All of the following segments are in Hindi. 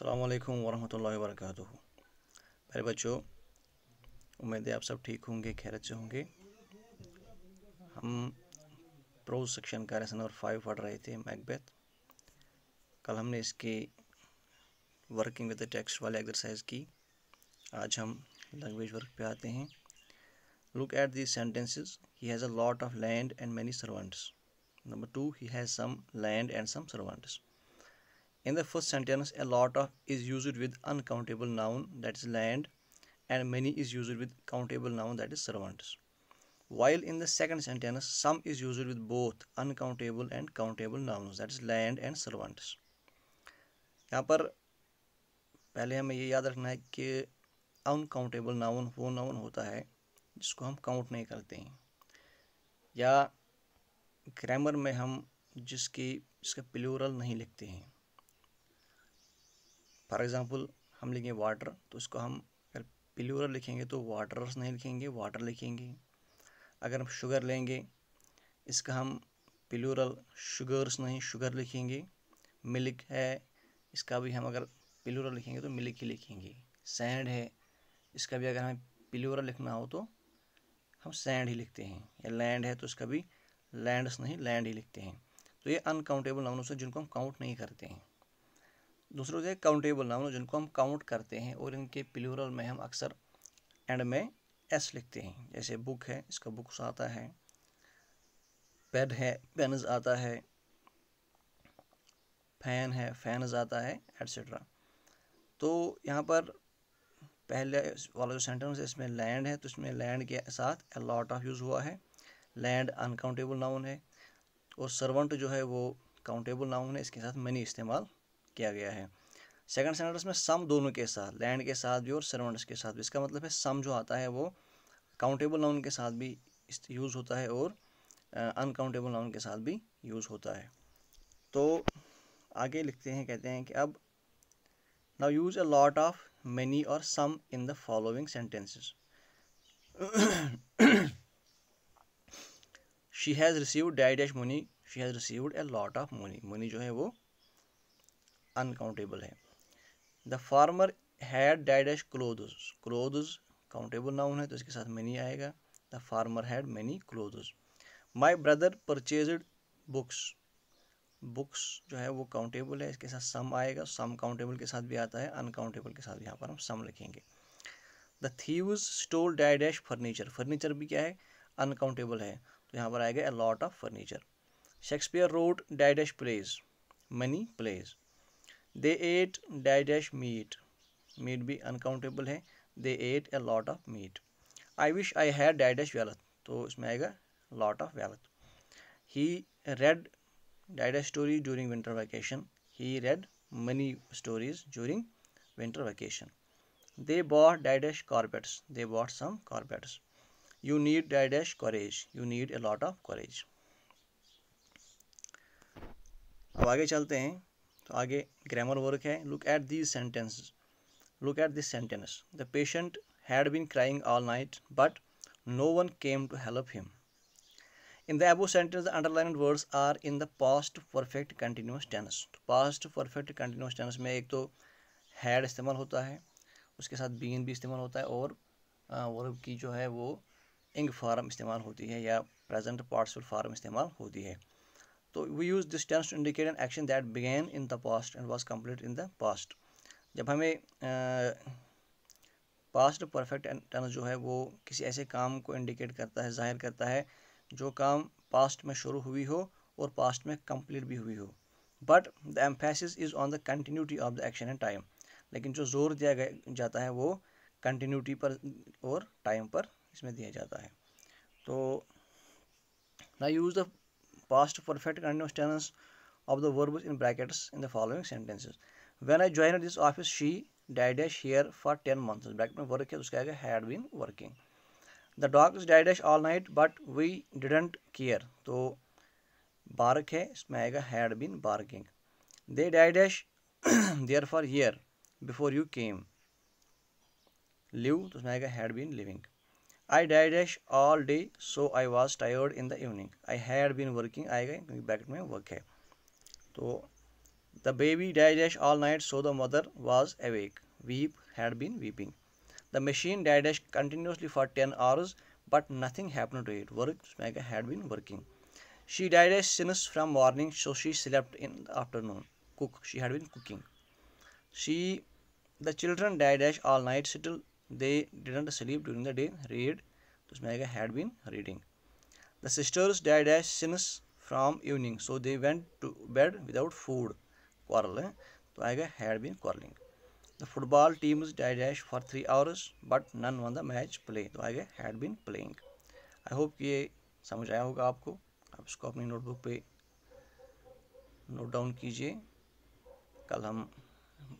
अल्लाम वरहमल वर्क मेरे बच्चों उम्मीद है आप सब ठीक होंगे खैरत से होंगे हम प्रो सेक्शन का रेसन नंबर फाइव पढ़ रहे थे मैकबेथ कल हमने इसकी वर्किंग विद द टेक्स्ट वाले एक्सरसाइज की आज हम लैंग्वेज वर्क पे आते हैं look at the sentences he has a lot of land and many servants number two he has some land and some servants in the first sentence a lot of is used with uncountable noun that is land and many is used with countable noun that is servants while in the second sentence some is used with both uncountable and countable nouns that is land and servants yahan par pehle hame ye yaad rakhna hai ki uncountable noun wo noun hota hai jisko hum count nahi karte hain ya grammar mein hum jiski जिसका plural nahi likhte hain for example हम लिखेंगे वाटर तो इसको हम अगर प्लूरल लिखेंगे तो वाटर्स नहीं लिखेंगे वाटर लिखेंगे अगर हम शुगर लेंगे इसका हम प्लूरल शुगर्स नहीं शुगर लिखेंगे मिल्क है इसका भी हम अगर प्लूरल लिखेंगे तो मिल्क ही लिखेंगे सैंड है इसका भी अगर हमें प्लूरल लिखना हो तो हम सैंड ही लिखते हैं या लैंड है तो इसका भी लैंड्स नहीं लैंड ही लिखते हैं तो ये अनकाउंटेबल नाउन से जिनको हम काउंट नहीं करते हैं दूसरा होते है काउंटेबल नाउन जिनको हम काउंट करते हैं और इनके प्लूरल में हम अक्सर एंड में एस लिखते हैं जैसे बुक है इसका बुक्स आता है पेड है पेनज आता है फैन है फैनज आता है एट्सट्रा तो यहाँ पर पहले वाला जो सेंटेंस है इसमें लैंड है तो इसमें लैंड के साथ अलॉट ऑफ यूज़ हुआ है लैंड अनकाउंटेबल नाउन है और सर्वेंट जो है वो काउंटेबल नाउन है इसके साथ मनी इस्तेमाल किया गया है सेकंड सेंटेंस में सम दोनों के साथ लैंड के साथ भी और सर्वेंट्स के साथ भी इसका मतलब है सम जो आता है वो काउंटेबल नाउन के साथ भी यूज़ होता है और अनकाउंटेबल uh, नाउन के साथ भी यूज़ होता है तो आगे लिखते हैं कहते हैं कि अब now use a lot of many और some in the following sentences she has received dash dash money she has received a lot of money money जो है वो अनकाउंटेबल है the farmer had dash dash clothes clothes countable noun है तो इसके साथ मैनी आएगा the farmer had many clothes my brother purchased books books जो है वो काउंटेबल है इसके साथ सम आएगा सम काउंटेबल के साथ भी आता है अनकाउंटेबल के साथ यहाँ पर हम सम लिखेंगे the thieves stole dash dash furniture furniture भी क्या है अनकाउंटेबल है तो यहाँ पर आएगा a lot lot of furniture Shakespeare wrote dash dash plays many plays they ate dash dash meat meat भी अनकाउंटेबल है they ate a lot of meat I wish I had dash dash wealth तो इसमें आएगा lot of wealth he read dash dash story during winter vacation he read many stories during they vacation. They dash dash they They some some you need dash dash courage you need a lot of courage अब आगे चलते हैं तो आगे ग्रामर वर्क है look at this sentence look at this sentence the patient had been crying all night but no one came to help him in the above sentence underline words are in the past perfect continuous tense past perfect continuous tense में एक तो हैड इस्तेमाल होता है उसके साथ बीन भी इस्तेमाल होता है और वर्ब की जो है वो इंग फार्म इस्तेमाल होती है या प्रेजेंट पार्ट्स फॉर्म इस्तेमाल होती है तो we use this tense to indicate an action that began in the past and was complete in the past जब हमें पास्ट परफेक्ट टेंस जो है वो किसी ऐसे काम को इंडिकेट करता है जाहिर करता है जो काम पास्ट में शुरू हुई हो और पास्ट में कम्प्लीट भी हुई हो but the emphasis is on the continuity of the action and time लेकिन जो जोर दिया गया जाता है वो कंटिन्यूटी पर और टाइम पर इसमें दिया जाता है तो ना use the past perfect continuous tense of the verbs in brackets in the following sentences. When I joined this office, she died here for 10 months. Bracket mein work hai, had been working. The dogs died all night but we didn't care. So bark hai, इसमें had been barking. They died there for a year before you came. Live तो had been living. I dash all day so I was tired in the evening. I had been working. I back to my work. है. So the baby dash all night so the mother was awake. Weep had been weeping. The machine dash continuously for 10 hours but nothing happened to it. Work had been working. She dash since from morning so she slept in the afternoon. Cook she had been cooking. She the children dash all night still they didn't sleep during the day read तो उसमें आएगा had been reading the sisters dash dash since from evening so they went to bed without food quarrel तो आएगा had been quarrelling the football teams dash dash for three hours but none won the match play तो आएगा had been playing I hope ये समझ आया होगा आपको आप इसको अपनी नोटबुक पे नोट डाउन कीजिए कल हम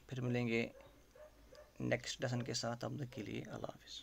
फिर मिलेंगे नेक्स्ट लेसन के साथ अब तक के लिए अल्लाह हाफिज़